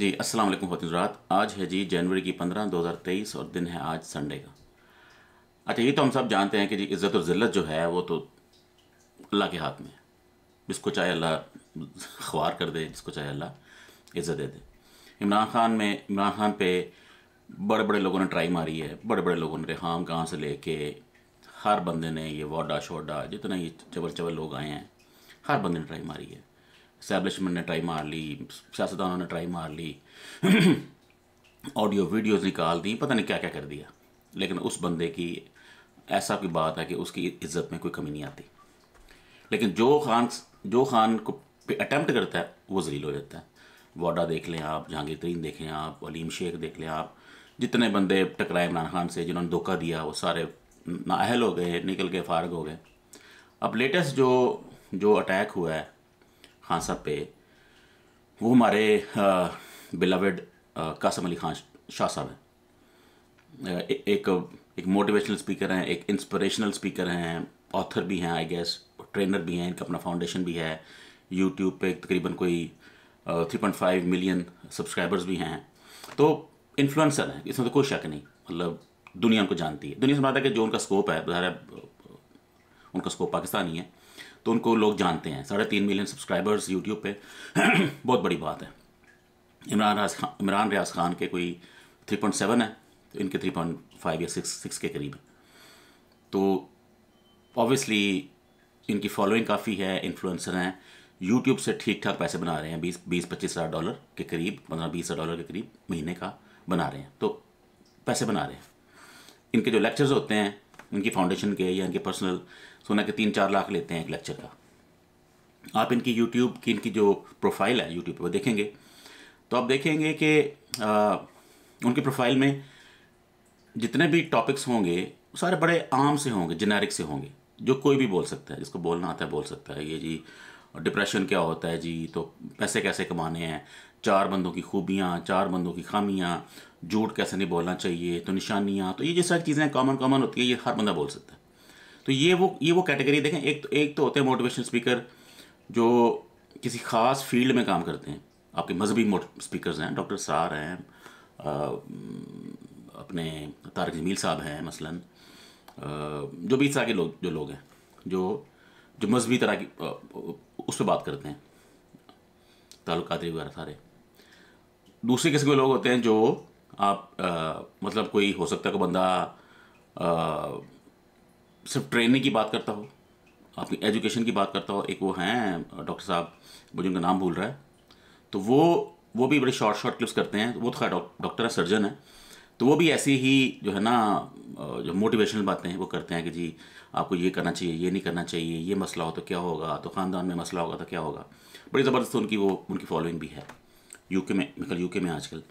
जी अस्सलाम वालेकुम फतुजरात आज है जी जनवरी की पंद्रह दो हज़ार तेईस और दिन है आज संडे का अच्छा ये तो हम सब जानते हैं कि जी इज़्ज़त और ज़िल्लत जो है वो तो अल्लाह के हाथ में है जिसको चाहे अल्लाह ख्वार कर दे जिसको चाहे अल्लाह इज़्ज़त दे दे इमरान खान में इमरान खान पे बड़े बड़े लोगों ने ट्राई मारी है बड़े बड़े लोगों ने रेहाम कहाँ से ले के हर बंदे ने ये वोडा शोडा जितने ये चबल चबल लोग आए हैं हर बंदे ने ट्राई मारी है इस्टेब्लिशमेंट ने ट्राई मार ली सियासतदानों ने ट्राई मार ली ऑडियो वीडियोज़ निकाल दी पता नहीं क्या क्या कर दिया लेकिन उस बंदे की ऐसा कोई बात है कि उसकी इज्जत में कोई कमी नहीं आती लेकिन जो खान जो खान को अटैम्प्ट करता है वो जलील हो जाता है वाडा देख लें आप जहांगीर तरीन देख लें आप वलीम शेख देख लें आप जितने बंदे टकराए इमरान खान से जिन्होंने धोखा दिया वो सारे नाअहल हो गए निकल के फारग हो गए अब लेटेस्ट जो जो अटैक हुआ है खान साहब पे वो हमारे बिलावेड कासम अली खान शाह साहब हैं एक एक मोटिवेशनल स्पीकर हैं एक इंस्पिरेशनल स्पीकर हैं ऑथर भी हैं आई गेस ट्रेनर भी हैं इनका अपना फाउंडेशन भी है यूट्यूब पे तकरीबन कोई three point five million subscribers भी हैं तो इन्फ्लुएंसर हैं इसमें तो कोई शक नहीं मतलब दुनिया उनको जानती है दुनिया से बात मतलब है कि जो उनका स्कोप है ज़ाहिर उनका स्कोप पाकिस्तान ही है तो उनको लोग जानते हैं साढ़े तीन मिलियन सब्सक्राइबर्स यूट्यूब पे बहुत बड़ी बात है इमरान रियाज खान इमरान रियाज खान के कोई थ्री पॉइंट सेवन है तो इनके थ्री पॉइंट फाइव या सिक्स सिक्स के करीब है तो ऑब्वियसली इनकी फॉलोइंग काफ़ी है इन्फ्लुएंसर हैं यूट्यूब से ठीक ठाक पैसे बना रहे हैं बीस बीस पच्चीस हज़ार डॉलर के करीब पंद्रह बीस हज़ार डॉलर के करीब महीने का बना रहे हैं तो पैसे बना रहे हैं इनके जो लेक्चर्स होते हैं इनकी फाउंडेशन के या इनके पर्सनल सोना के तीन चार लाख लेते हैं एक लेक्चर का आप इनकी यूट्यूब की इनकी जो प्रोफाइल है यूट्यूब पर देखेंगे तो आप देखेंगे कि उनकी प्रोफाइल में जितने भी टॉपिक्स होंगे सारे बड़े आम से होंगे जेनेरिक से होंगे जो कोई भी बोल सकता है जिसको बोलना आता है बोल सकता है ये जी डिप्रेशन क्या होता है जी तो पैसे कैसे कमाने हैं चार बंदों की खूबियाँ चार बंदों की खामियाँ झूठ कैसे नहीं बोलना चाहिए तो निशानियाँ तो ये जो सारी चीज़ें कॉमन कॉमन होती है ये हर बंदा बोल सकता है तो ये वो ये वो कैटेगरी देखें एक तो एक तो होते हैं मोटिवेशन स्पीकर जो किसी ख़ास फील्ड में काम करते हैं आपके मजहबी स्पीकर हैं डॉक्टर सार हैं अपने तारक जमील साहब हैं मसलन जो भी इस तरह के लोग जो लोग हैं जो जो मजहबी तरह की उस पर बात करते हैं ताल्लुकात वगैरह सारे दूसरे किस्म के लोग होते हैं जो आप आ, मतलब कोई हो सकता है कोई बंदा सिर्फ ट्रेनिंग की बात करता हो आपकी एजुकेशन की बात करता हो एक वो हैं डॉक्टर साहब मुझे उनका नाम भूल रहा है तो वो वो भी बड़े शॉर्ट शॉर्ट क्लिप्स करते हैं वो तो खैर डॉक्टर है सर्जन है तो वो भी ऐसी ही जो है ना जो मोटिवेशनल बातें हैं वो करते हैं कि जी आपको ये करना चाहिए ये नहीं करना चाहिए ये मसला हो तो क्या होगा तो ख़ानदान में मसला होगा तो क्या होगा बड़ी ज़बरदस्त उनकी वो उनकी फॉलोइंग भी है यूके में मतलब यूके में आजकल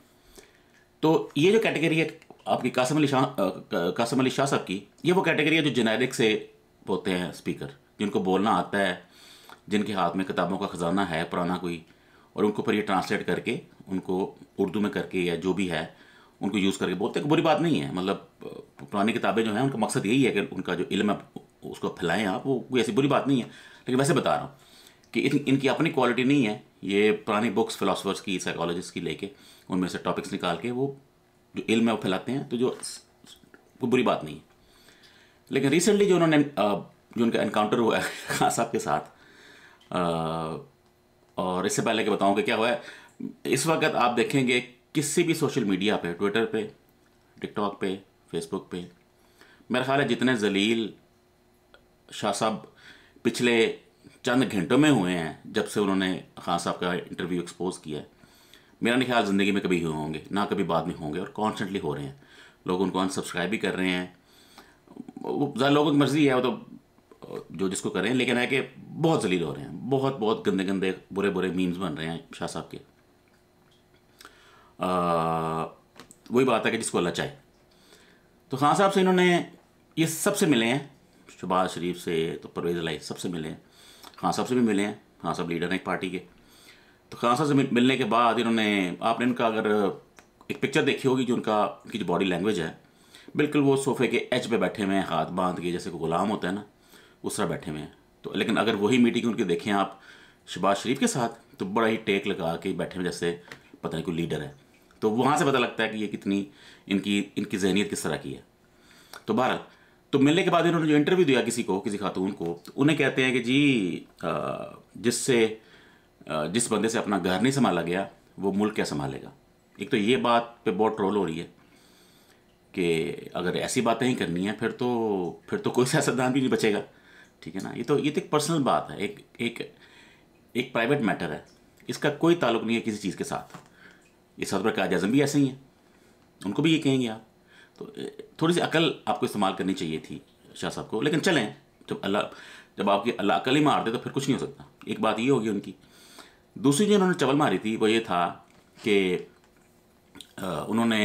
तो ये जो कैटेगरी है आपकी कासम अली शाह कासम अली शाह साहब की ये वो कैटेगरी है जो जेनेरिक से होते हैं स्पीकर जिनको बोलना आता है जिनके हाथ में किताबों का ख़जाना है पुराना कोई और उनको पर ये ट्रांसलेट करके उनको उर्दू में करके या जो भी है उनको यूज़ करके बोलते हैं तो बुरी बात नहीं है मतलब पुरानी किताबें जो हैं उनका मकसद यही है कि उनका जो इल्म है उसको फैलाएं आप वो कोई ऐसी बुरी बात नहीं है लेकिन वैसे बता रहा हूँ कि इन, इनकी अपनी क्वालिटी नहीं है ये पुरानी बुक्स फिलासफर्स की साइकोलॉजिस्ट की लेके उनमें से टॉपिक्स निकाल के वो जो इल्म है वो फैलाते हैं तो जो कोई बुरी बात नहीं है लेकिन रिसेंटली जो उन्होंने जो उनका इनकाउंटर हुआ है खान साहब के साथ आ, और इससे पहले कि बताऊँ कि क्या हुआ है इस वक्त आप देखेंगे किसी भी सोशल मीडिया पे ट्विटर पे टिकटॉक पे फेसबुक पे मेरा ख्याल है जितने जलील शाह साहब पिछले चंद घंटों में हुए हैं जब से उन्होंने खान साहब का इंटरव्यू एक्सपोज किया है मेरा नहीं ख्याल ज़िंदगी में कभी हुए होंगे ना कभी बाद में होंगे और कॉन्स्टेंटली हो रहे हैं लोग उनको अनसब्सक्राइब भी कर रहे हैं वो ज़्यादा लोगों की मर्ज़ी है वो तो जो जिसको कर रहे हैं लेकिन है कि बहुत जलील हो रहे हैं बहुत बहुत गंदे गंदे बुरे बुरे मीम्स बन रहे हैं शाह साहब के वही बात है कि जिसको अल्लाह चाहे तो खान साहब से इन्होंने ये सबसे मिले हैं शहबाज शरीफ से तो परवेज़ लाई सबसे मिले हैं खान साहब से भी मिले हैं खान साहब लीडर हैं एक पार्टी के तो खान साहब से मिलने के बाद इन्होंने आपने इनका अगर एक पिक्चर देखी होगी जो उनका उनकी जो बॉडी लैंग्वेज है बिल्कुल वो सोफे के एच पे बैठे हुए हैं हाथ बांध के जैसे कोई गुलाम होता है ना उस तरह बैठे हुए हैं तो लेकिन अगर वही मीटिंग उनकी देखें आप शहबाज शरीफ के साथ तो बड़ा ही टेक लगा के बैठे हुए जैसे पता नहीं कोई लीडर है तो वहाँ से पता लगता है कि ये कितनी इनकी इनकी जहनीत किस तरह की है तो भारत तो मिलने के बाद इन्होंने जो इंटरव्यू दिया किसी को किसी खातून को तो उन्हें कहते हैं कि जी जिससे जिस बंदे से अपना घर नहीं संभाला गया वो मुल्क क्या संभालेगा एक तो ये बात पे बहुत ट्रोल हो रही है कि अगर ऐसी बातें ही करनी है फिर तो फिर तो कोई सियासतदान भी नहीं बचेगा ठीक है ना ये तो ये तो एक पर्सनल बात है एक एक एक प्राइवेट मैटर है इसका कोई ताल्लुक नहीं है किसी चीज़ के साथ ये सदर काज आजम भी ऐसे ही हैं उनको भी ये कहेंगे आप तो थोड़ी सी अकल आपको इस्तेमाल करनी चाहिए थी शाह साहब को लेकिन चलें जब अल्लाह जब आपकी अल्लाह अकल ही मार दे तो फिर कुछ नहीं हो सकता एक बात ये होगी उनकी दूसरी जो उन्होंने चबल मारी थी वो ये था कि उन्होंने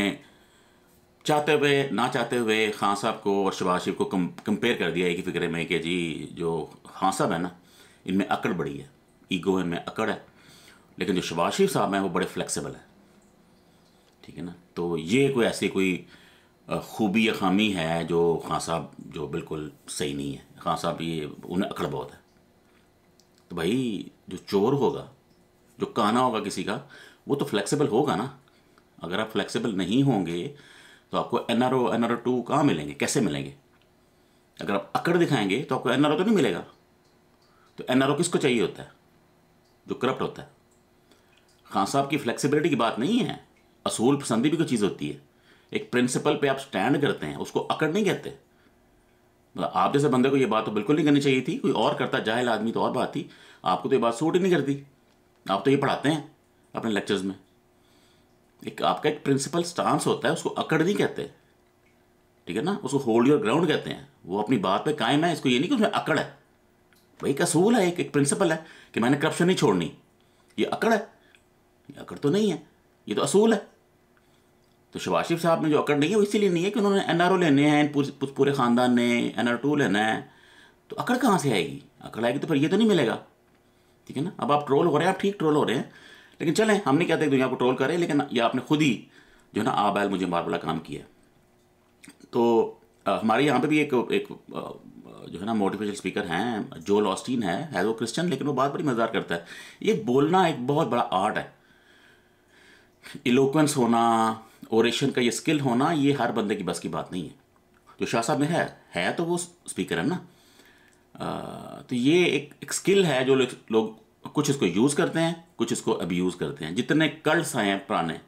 चाहते हुए ना चाहते हुए खान साहब को और शबाज शरीफ को कंपेयर कर दिया एक ही फिक्रे में कि जी जो खान साहब है ना इनमें अकड़ बड़ी है ईगो इनमें अकड़ है लेकिन जो शबाज शरीफ साहब हैं वो बड़े फ्लेक्सिबल हैं ठीक है ना तो ये कोई ऐसी कोई खूबी या खामी है जो खान साहब जो बिल्कुल सही नहीं है खान साहब ये उन्हें अकड़ बहुत है तो भाई जो चोर होगा जो कहना होगा किसी का वो तो फ्लेक्सिबल होगा ना अगर आप फ्लेक्सिबल नहीं होंगे तो आपको N R O N R O two कहाँ मिलेंगे कैसे मिलेंगे अगर आप अकड़ दिखाएंगे तो आपको एन आर ओ तो नहीं मिलेगा तो एन आर ओ किसको चाहिए होता है जो करप्ट होता है खान साहब की फ्लेक्सिबिलिटी की बात नहीं है असूल पसंदी भी कोई चीज़ होती है एक प्रिंसिपल पे आप स्टैंड करते हैं उसको अकड़ नहीं कहते मतलब आप जैसे बंदे को ये बात तो बिल्कुल नहीं करनी चाहिए थी कोई और करता जाहिल आदमी तो और बात थी आपको तो ये बात सूट ही नहीं करती आप तो ये पढ़ाते हैं अपने लेक्चर्स में एक आपका एक प्रिंसिपल स्टांस होता है उसको अकड़ नहीं कहते ठीक है ना उसको होल्ड योर ग्राउंड कहते हैं वो अपनी बात पे कायम है इसको ये नहीं कि उसमें अकड़ है भाई का असूल है एक एक प्रिंसिपल है कि मैंने करप्शन नहीं छोड़नी ये अकड़ है ये अकड़ तो नहीं है ये तो असूल है तो शबाशिफ साहब ने जो अकड़ नहीं है वो इसीलिए नहीं है कि उन्होंने एन आर ओ लेने हैं पूरे ख़ानदान ने एन आर टू लेना है तो अकड़ कहाँ से आएगी अकड़ आएगी तो फिर ये तो नहीं मिलेगा ठीक है ना अब आप ट्रोल हो रहे हैं आप ठीक ट्रोल हो रहे हैं लेकिन चलें हम नहीं कहते दुनिया को ट्रोल करें लेकिन ये आपने खुद ही जो है ना आ बैल मुझे मार वाला काम किया तो आ, हमारे यहाँ पे भी एक एक जो है ना मोटिवेशनल स्पीकर हैं जो लॉस्टीन है है वो क्रिश्चियन लेकिन वो बात बड़ी मज़ेदार करता है ये बोलना एक बहुत बड़ा आर्ट है इलोक्वेंस होना ओरेशन का ये स्किल होना ये हर बंदे की बस की बात नहीं है जो शाह साहब में है है तो वो स्पीकर है ना तो ये एक, एक स्किल है जो लोग लो, कुछ इसको यूज़ करते हैं कुछ इसको अब्यूज़ करते हैं जितने कल्ट्स आए हैं पुराने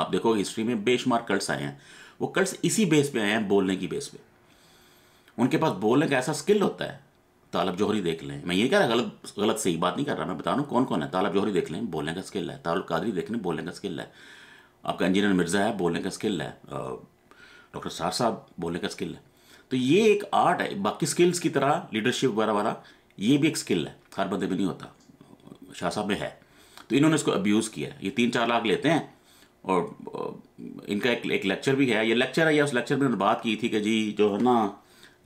आप देखो हिस्ट्री में बेशुमार कल्ट्स आए हैं वो कल्ट्स इसी बेस पे आए हैं बोलने की बेस पे उनके पास बोलने का ऐसा स्किल होता है तालब जौहरी देख लें मैं ये कह रहा गलत गलत सही बात नहीं कर रहा मैं बता रहा हूँ कौन कौन है तालब जौहरी देख लें बोलने का स्किल है तालब कादरी देख लें बोलने का स्किल है आपका इंजीनियर मिर्ज़ा है बोलने का स्किल है डॉक्टर शाह साहब बोलने का स्किल है तो ये एक आर्ट है बाकी स्किल्स की तरह लीडरशिप वगैरह वगैरह ये भी एक स्किल है हर बंदे में नहीं होता शाह साहब में है तो इन्होंने इसको अब्यूज़ किया ये तीन चार लाख लेते हैं और इनका एक एक लेक्चर भी है ये लेक्चर है या उस लेक्चर में उन्होंने बात की थी कि जी जो है ना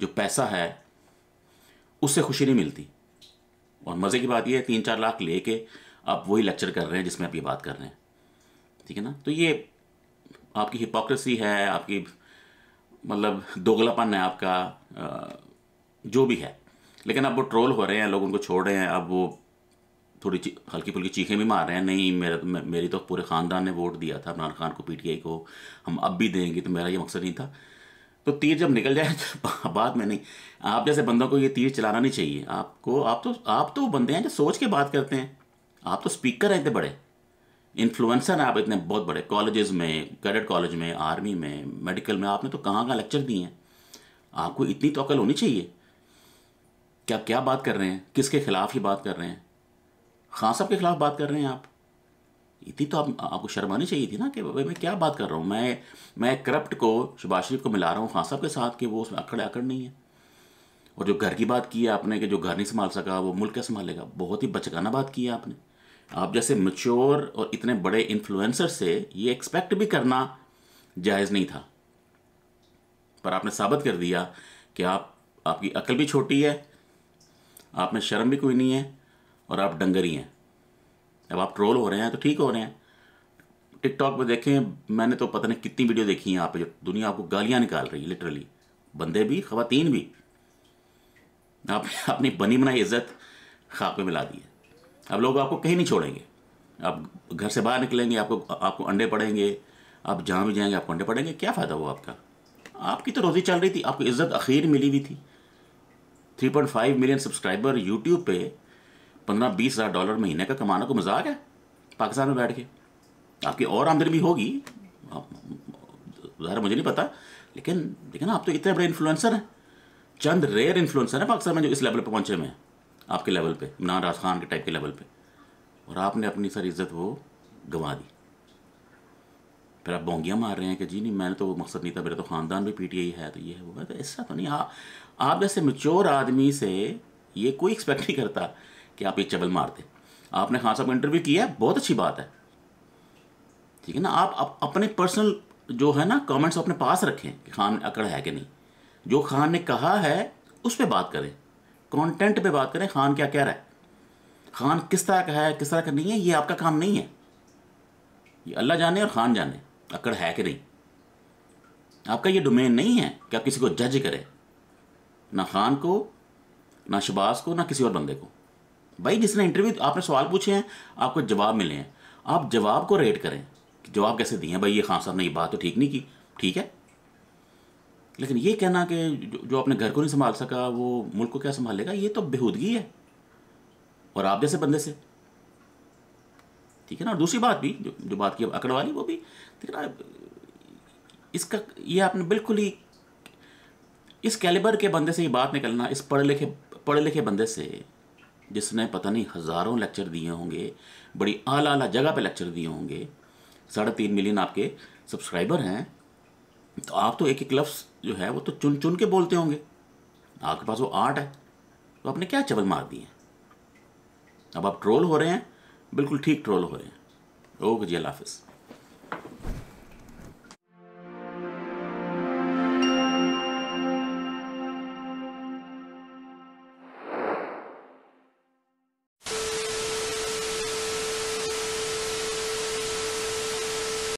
जो पैसा है उससे खुशी नहीं मिलती और मज़े की बात यह है तीन चार लाख लेके आप वही लेक्चर कर रहे हैं जिसमें आप ये बात कर रहे हैं ठीक है ना तो ये आपकी हिपोक्रेसी है आपकी मतलब दोगलापन है आपका जो भी है लेकिन अब वो ट्रोल हो रहे हैं लोग उनको छोड़ रहे हैं अब वो थोड़ी हल्की फुल्की चीखें भी मार रहे हैं नहीं मेरा मेरी तो पूरे ख़ानदान ने वोट दिया था इमरान खान को पीटीआई को हम अब भी देंगे तो मेरा ये मकसद नहीं था तो तीर जब निकल जाए तो बाद में नहीं आप जैसे बंदों को ये तीर चलाना नहीं चाहिए आपको आप तो आप तो बंदे हैं जो सोच के बात करते हैं आप तो स्पीकर हैं इतने बड़े इन्फ्लुएंसर आप इतने बहुत बड़े कॉलेजेस में कैडेट कॉलेज में आर्मी में मेडिकल में आपने तो कहाँ कहाँ लेक्चर दिए हैं आपको इतनी तो अकल होनी चाहिए कि आप क्या बात कर रहे हैं किसके खिलाफ ही बात कर रहे हैं खान साहब के खिलाफ बात कर रहे हैं आप इतनी तो आप, आपको शर्म आनी चाहिए थी ना कि भाई मैं क्या बात कर रहा हूँ मैं मैं करप्ट को शबाज शरीफ को मिला रहा हूँ खान साहब के साथ कि वो उसमें अकड़ अकड़ नहीं है और जो घर की बात की है आपने कि जो घर नहीं संभाल सका वो मुल्क क्या संभालेगा बहुत ही बचकाना बात की है आपने आप जैसे मच्योर और इतने बड़े इन्फ्लुएंसर से ये एक्सपेक्ट भी करना जायज़ नहीं था पर आपने साबित कर दिया कि आप आपकी अकल भी छोटी है आप में शर्म भी कोई नहीं है और आप डंगर ही हैं अब आप ट्रोल हो रहे हैं तो ठीक हो रहे हैं टिकटॉक पर देखें मैंने तो पता नहीं कितनी वीडियो देखी है आप जो दुनिया आपको गालियाँ निकाल रही है लिटरली बंदे भी खातन भी आपने अपनी बनी बनाई इज्जत खाक में मिला दी है अब लोग आपको कहीं नहीं छोड़ेंगे आप घर से बाहर निकलेंगे आपको आपको अंडे पड़ेंगे आप जहाँ भी जाएंगे आपको अंडे पड़ेंगे क्या फ़ायदा हुआ आपका आपकी तो रोज़ी चल रही थी आपको इज्जत अखीर मिली हुई थी 3.5 मिलियन सब्सक्राइबर यूट्यूब पे पंद्रह बीस हज़ार डॉलर महीने का कमाना को मजाक है पाकिस्तान में बैठ के आपकी और आमदनी भी होगी ज़ाहिर मुझे नहीं पता लेकिन ना आप तो इतने बड़े इन्फ्लुएंसर हैं चंद रेयर इन्फ्लुएंसर हैं पाकिस्तान में जो इस लेवल पर पहुंचे हुए हैं आपके लेवल पे इमरान राज खान के टाइप के लेवल पे और आपने अपनी सारी इज्जत वो गंवा दी फिर आप बोंगियाँ मार रहे हैं कि जी नहीं मैंने तो वो मकसद नहीं था मेरा तो ख़ानदान भी पीटीआई है तो ये है वो है तो ऐसा तो नहीं आप जैसे मच्योर आदमी से ये कोई एक्सपेक्ट नहीं करता कि आप ये चबल मारते आपने खान साहब इंटरव्यू किया है बहुत अच्छी बात है ठीक है ना आप अप, अपने पर्सनल जो है ना कमेंट्स अपने पास रखें कि खान अकड़ है कि नहीं जो खान ने कहा है उस पर बात करें कंटेंट पे बात करें खान क्या कह रहा है खान किस तरह का है किस तरह का नहीं है ये आपका काम नहीं है ये अल्लाह जाने और खान जाने अकड़ है कि नहीं आपका ये डोमेन नहीं है कि आप किसी को जज करें ना खान को ना शबाज को ना किसी और बंदे को भाई जिसने इंटरव्यू आपने सवाल पूछे हैं आपको जवाब मिले हैं आप जवाब को रेट करें जवाब कैसे दिए हैं भाई ये खान साहब ने ये बात तो ठीक नहीं की ठीक है लेकिन ये कहना कि जो अपने घर को नहीं संभाल सका वो मुल्क को क्या संभालेगा ये तो बेहूदगी है और आप जैसे बंदे से ठीक है ना और दूसरी बात भी जो जो बात की अकड़ वाली वो भी ठीक है ना इसका ये आपने बिल्कुल ही इस कैलिबर के बंदे से ये बात निकलना इस पढ़े लिखे पढ़े लिखे बंदे से जिसने पता नहीं हज़ारों लेक्चर दिए होंगे बड़ी आला आला जगह पे लेक्चर दिए होंगे साढ़े तीन मिलियन आपके सब्सक्राइबर हैं तो आप तो एक एक लफ्स जो है वो तो चुन चुन के बोलते होंगे आपके पास वो आर्ट है तो आपने क्या चबल मार दी है अब आप ट्रोल हो रहे हैं बिल्कुल ठीक ट्रोल हो रहे हैं ओके जी अल्लाह हाफिज़